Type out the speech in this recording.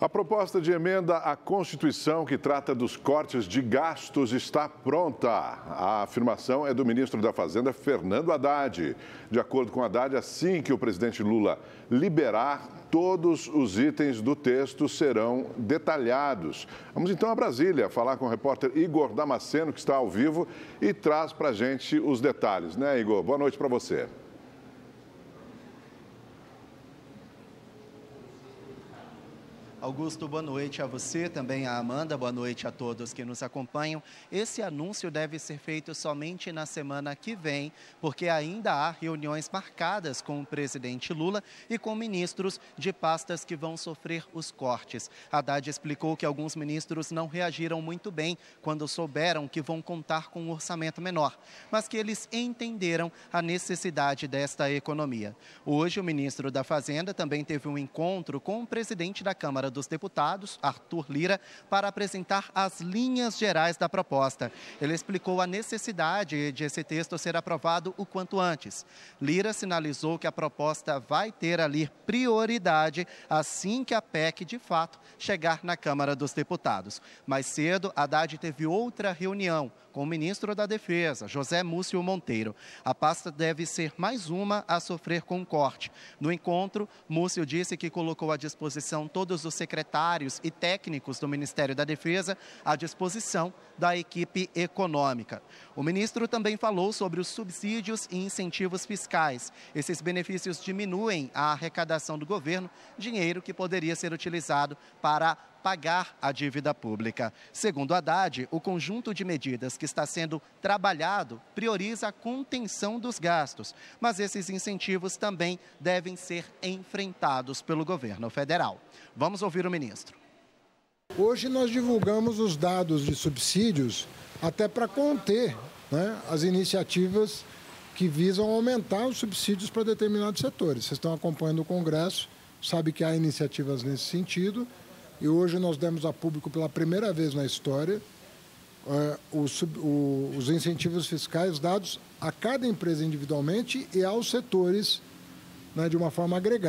A proposta de emenda à Constituição que trata dos cortes de gastos está pronta. A afirmação é do ministro da Fazenda, Fernando Haddad. De acordo com Haddad, assim que o presidente Lula liberar, todos os itens do texto serão detalhados. Vamos então a Brasília falar com o repórter Igor Damasceno, que está ao vivo e traz para a gente os detalhes. Né, Igor? Boa noite para você. Augusto, boa noite a você, também a Amanda, boa noite a todos que nos acompanham. Esse anúncio deve ser feito somente na semana que vem, porque ainda há reuniões marcadas com o presidente Lula e com ministros de pastas que vão sofrer os cortes. Haddad explicou que alguns ministros não reagiram muito bem quando souberam que vão contar com um orçamento menor, mas que eles entenderam a necessidade desta economia. Hoje, o ministro da Fazenda também teve um encontro com o presidente da Câmara Câmara dos Deputados, Arthur Lira, para apresentar as linhas gerais da proposta. Ele explicou a necessidade de esse texto ser aprovado o quanto antes. Lira sinalizou que a proposta vai ter ali prioridade assim que a PEC, de fato, chegar na Câmara dos Deputados. Mais cedo, Haddad teve outra reunião com o ministro da Defesa, José Múcio Monteiro. A pasta deve ser mais uma a sofrer com um corte. No encontro, Múcio disse que colocou à disposição todos os secretários e técnicos do Ministério da Defesa à disposição da equipe econômica. O ministro também falou sobre os subsídios e incentivos fiscais. Esses benefícios diminuem a arrecadação do governo, dinheiro que poderia ser utilizado para pagar a dívida pública. Segundo Haddad, o conjunto de medidas que está sendo trabalhado prioriza a contenção dos gastos, mas esses incentivos também devem ser enfrentados pelo governo federal. Vamos ouvir o ministro. Hoje nós divulgamos os dados de subsídios até para conter né, as iniciativas que visam aumentar os subsídios para determinados setores. Vocês estão acompanhando o Congresso, sabe que há iniciativas nesse sentido. E hoje nós demos a público pela primeira vez na história eh, os, o, os incentivos fiscais dados a cada empresa individualmente e aos setores né, de uma forma agregada.